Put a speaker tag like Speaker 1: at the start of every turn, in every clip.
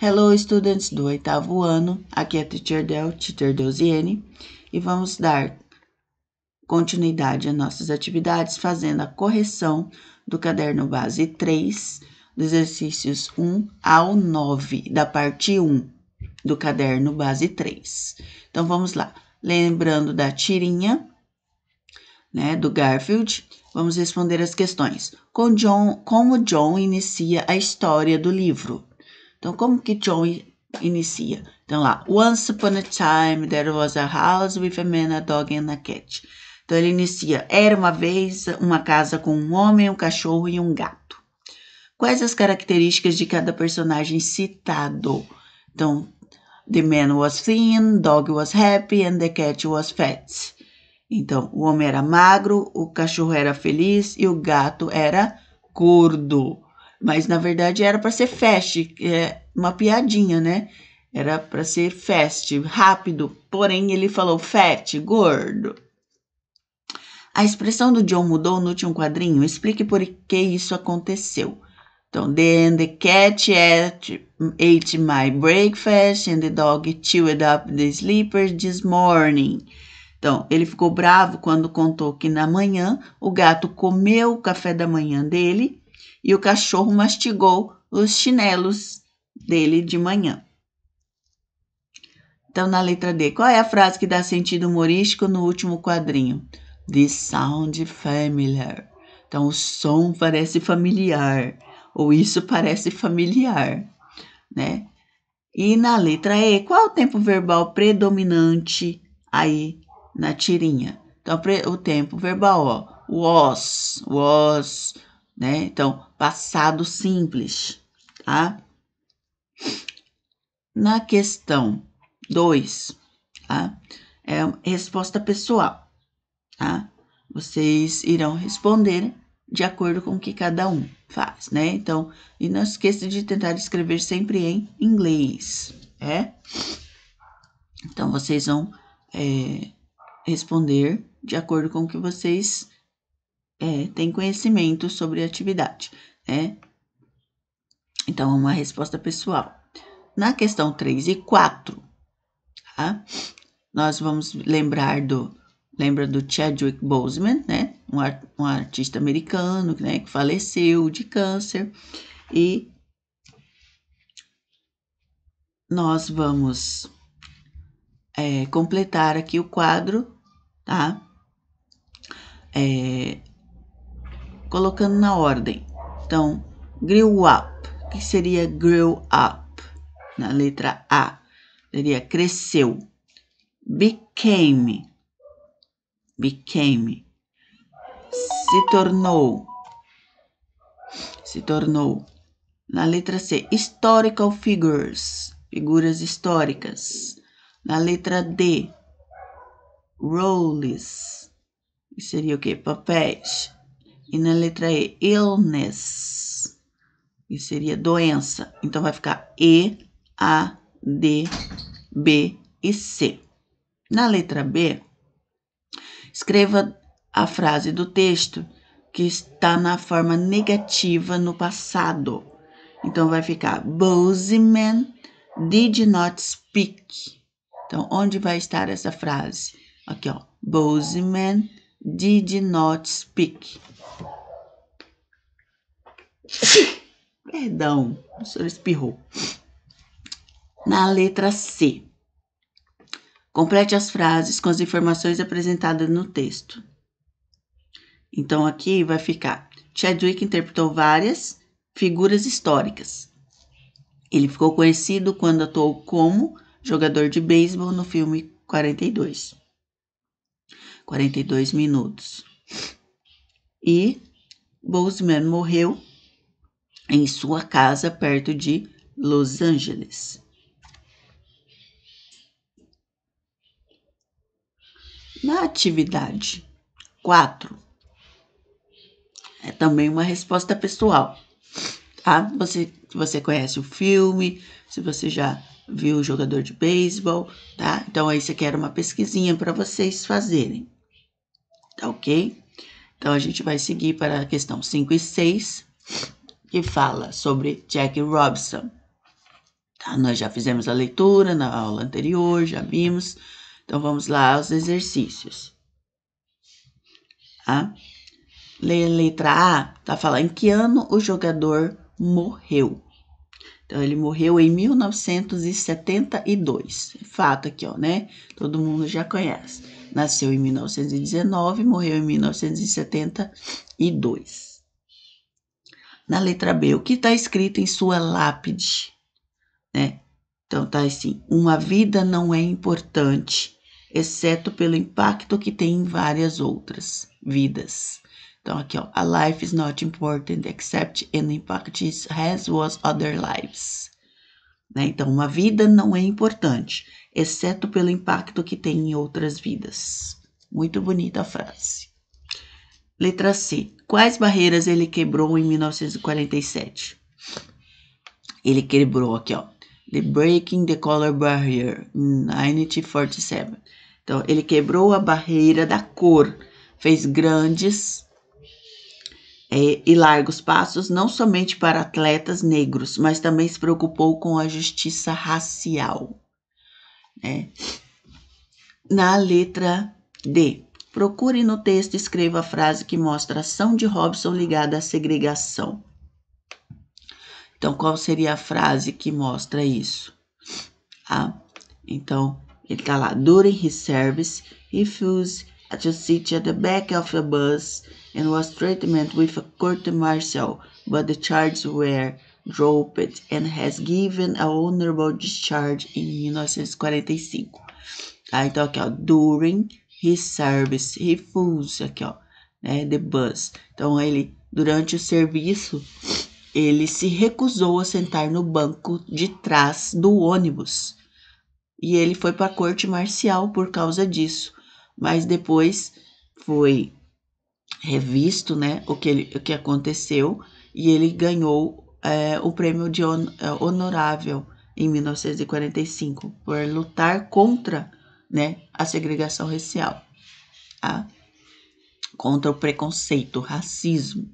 Speaker 1: Hello, students do oitavo ano. Aqui é a Teacher Del, Teacher Delziene, e vamos dar continuidade às nossas atividades fazendo a correção do caderno base 3, dos exercícios 1 ao 9, da parte 1 do caderno base 3. Então vamos lá. Lembrando da tirinha, né, do Garfield, vamos responder as questões. Com John, como John inicia a história do livro? Então, como que Joey inicia? Então, lá, Once upon a time there was a house with a man, a dog and a cat. Então, ele inicia, era uma vez uma casa com um homem, um cachorro e um gato. Quais as características de cada personagem citado? Então, the man was thin, dog was happy and the cat was fat. Então, o homem era magro, o cachorro era feliz e o gato era gordo. Mas na verdade era para ser fast, é uma piadinha, né? Era para ser fast, rápido, porém ele falou fat, gordo. A expressão do John mudou no último quadrinho. Explique por que isso aconteceu. Então, the cat ate, ate my breakfast and the dog chewed up the sleepers this morning. Então, ele ficou bravo quando contou que na manhã o gato comeu o café da manhã dele e o cachorro mastigou os chinelos dele de manhã. Então, na letra D, qual é a frase que dá sentido humorístico no último quadrinho? This sound familiar. Então, o som parece familiar, ou isso parece familiar, né? E na letra E, qual é o tempo verbal predominante aí na tirinha? Então, o tempo verbal, ó, was, was, né? Então, passado simples, tá? Na questão 2, tá? É resposta pessoal, tá? Vocês irão responder de acordo com o que cada um faz, né? Então, e não esqueça de tentar escrever sempre em inglês, é? Então, vocês vão é, responder de acordo com o que vocês é, tem conhecimento sobre atividade, né? Então, é uma resposta pessoal. Na questão 3 e 4, tá? Nós vamos lembrar do lembra do Chadwick Boseman, né? Um, art, um artista americano, né, que faleceu de câncer e nós vamos é, completar aqui o quadro, tá? É, colocando na ordem. Então, grew up, que seria grew up? Na letra A, seria cresceu. Became, became, se tornou, se tornou. Na letra C, historical figures, figuras históricas. Na letra D, roles, que seria o que? Papéis. E na letra E, illness. E seria doença. Então vai ficar E, A, D, B e C. Na letra B, escreva a frase do texto que está na forma negativa no passado. Então vai ficar Bozeman did not speak. Então onde vai estar essa frase? Aqui ó, Bozeman did not speak. Perdão, o senhor espirrou. Na letra C. Complete as frases com as informações apresentadas no texto. Então aqui vai ficar: Chadwick interpretou várias figuras históricas. Ele ficou conhecido quando atuou como jogador de beisebol no filme 42. 42 minutos. E Boseman morreu em sua casa perto de Los Angeles. Na atividade 4, é também uma resposta pessoal, tá? Você, você conhece o filme, se você já viu o jogador de beisebol, tá? Então, aí você quer uma pesquisinha para vocês fazerem tá ok? Então, a gente vai seguir para a questão 5 e 6, que fala sobre Jack Robinson. Tá? Nós já fizemos a leitura na aula anterior, já vimos. Então, vamos lá aos exercícios. Tá? Letra A tá falando em que ano o jogador morreu. Então, ele morreu em 1972. Fato aqui, ó, né? Todo mundo já conhece. Nasceu em 1919, morreu em 1972. Na letra B, o que está escrito em sua lápide? Né? Então tá assim: uma vida não é importante, exceto pelo impacto que tem em várias outras vidas. Então aqui ó, a life is not important except an impact it has was other lives. Né? Então uma vida não é importante, exceto pelo impacto que tem em outras vidas. Muito bonita a frase. Letra C. Quais barreiras ele quebrou em 1947? Ele quebrou aqui, ó. The Breaking the Color Barrier, 1947. Então, ele quebrou a barreira da cor, fez grandes é, e largos passos, não somente para atletas negros, mas também se preocupou com a justiça racial né? Na letra D, procure no texto e escreva a frase que mostra a ação de Robson ligada à segregação. Então, qual seria a frase que mostra isso? Ah, então, ele está lá. During his service, he refused to sit at the back of a bus and was treated with a court martial, but the charges were dropped and has given a honorable discharge em 1945. Tá? Ah, então, aqui, ó, during his service, he fools, aqui, ó, né, the bus. Então, ele, durante o serviço, ele se recusou a sentar no banco de trás do ônibus. E ele foi para a corte marcial por causa disso. Mas depois foi revisto, né, o que, ele, o que aconteceu, e ele ganhou é, o prêmio de on, é, honorável em 1945 por lutar contra né, a segregação racial, tá? contra o preconceito, o racismo.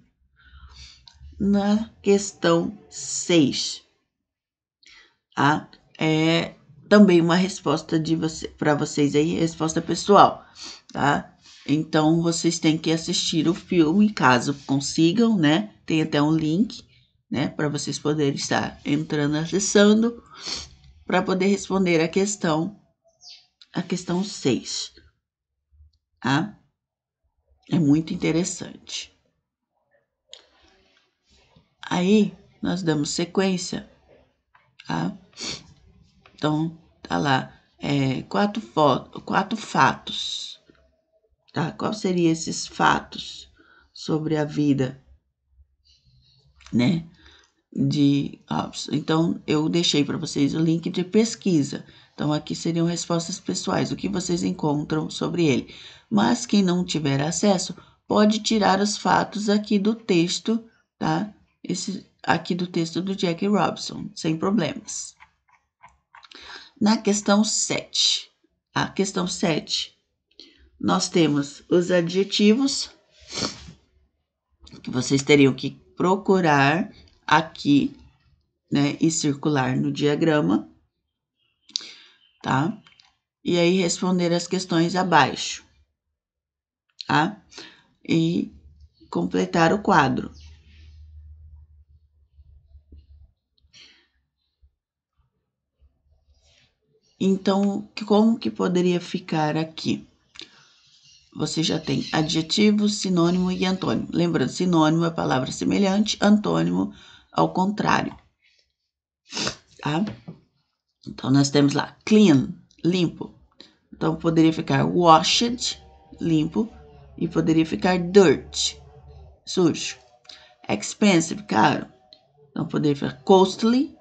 Speaker 1: Na questão 6, tá? é também uma resposta de você, para vocês aí, resposta pessoal, tá? Então vocês têm que assistir o filme, caso consigam, né? Tem até um link né? Para vocês poderem estar entrando, acessando, para poder responder a questão, a questão 6, tá? É muito interessante. Aí, nós damos sequência, tá? Então, tá lá, é, quatro, foto, quatro fatos, tá? Qual seriam esses fatos sobre a vida, né? de Então, eu deixei para vocês o link de pesquisa. Então, aqui seriam respostas pessoais, o que vocês encontram sobre ele. Mas quem não tiver acesso pode tirar os fatos aqui do texto, tá? Esse aqui do texto do Jack Robson, sem problemas. Na questão 7, a questão 7, nós temos os adjetivos que vocês teriam que procurar aqui, né, e circular no diagrama, tá? E aí responder as questões abaixo, tá? E completar o quadro. Então, como que poderia ficar aqui? Você já tem adjetivo, sinônimo e antônimo. Lembrando, sinônimo é palavra semelhante, antônimo é ao contrário. Tá? Então, nós temos lá clean, limpo. Então, poderia ficar washed, limpo, e poderia ficar dirt, sujo. Expensive, caro. Então, poderia ficar costly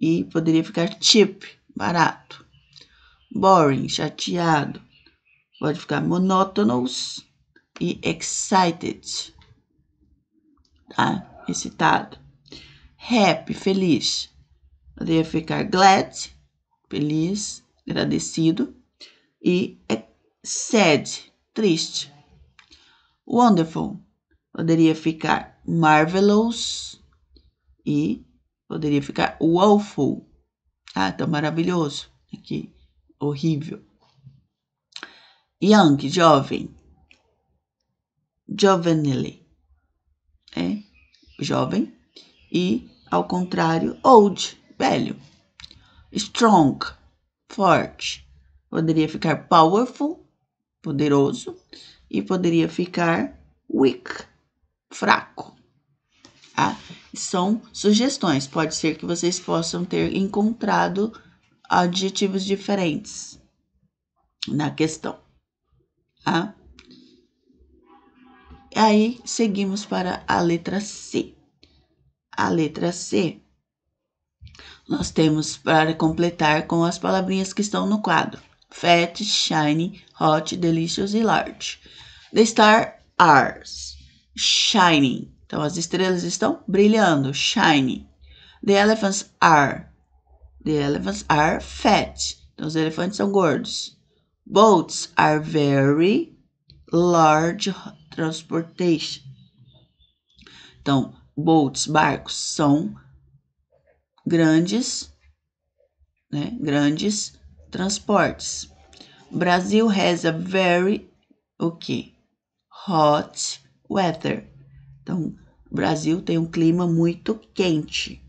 Speaker 1: e poderia ficar cheap, barato. Boring, chateado. Pode ficar monotonous e excited, tá? excitado. Happy, feliz. Poderia ficar glad, feliz, agradecido. E é sad, triste. Wonderful. Poderia ficar marvelous e poderia ficar woeful. Ah, tão maravilhoso. Aqui, horrível. Young, jovem. Jovenly. É jovem, e, ao contrário, old, velho. Strong, forte. Poderia ficar powerful, poderoso, e poderia ficar weak, fraco. Tá? são sugestões. Pode ser que vocês possam ter encontrado adjetivos diferentes na questão. Tá? Aí seguimos para a letra C. A letra C nós temos para completar com as palavrinhas que estão no quadro: fat, shiny, hot, delicious e large. The star are shining. Então as estrelas estão brilhando, shiny. The elephants are. The elephants are fat. Então os elefantes são gordos. Boats are very large transportation. Então, boats, barcos, são grandes, né, grandes transportes. Brasil has a very, o okay, que? Hot weather. Então, Brasil tem um clima muito quente.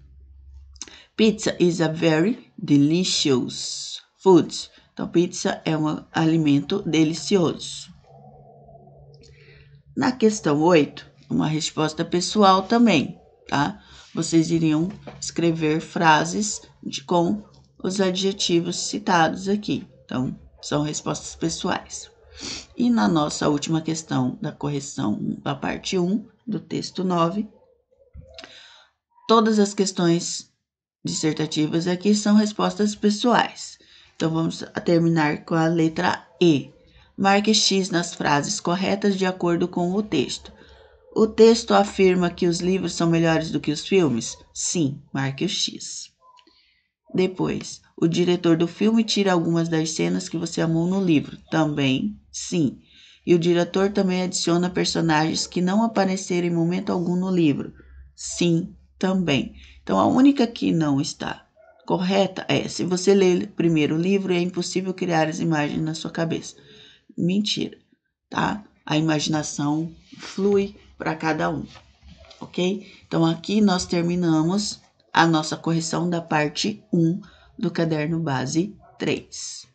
Speaker 1: Pizza is a very delicious food. Então, pizza é um alimento delicioso. Na questão 8, uma resposta pessoal também, tá? Vocês iriam escrever frases de, com os adjetivos citados aqui. Então, são respostas pessoais. E na nossa última questão da correção da parte 1 do texto 9, todas as questões dissertativas aqui são respostas pessoais. Então, vamos terminar com a letra E. Marque X nas frases corretas de acordo com o texto. O texto afirma que os livros são melhores do que os filmes? Sim, marque o X. Depois, o diretor do filme tira algumas das cenas que você amou no livro? Também, sim. E o diretor também adiciona personagens que não apareceram em momento algum no livro? Sim, também. Então, a única que não está correta é: se você lê primeiro o livro, é impossível criar as imagens na sua cabeça mentira, tá? A imaginação flui para cada um, ok? Então, aqui nós terminamos a nossa correção da parte 1 do caderno base 3.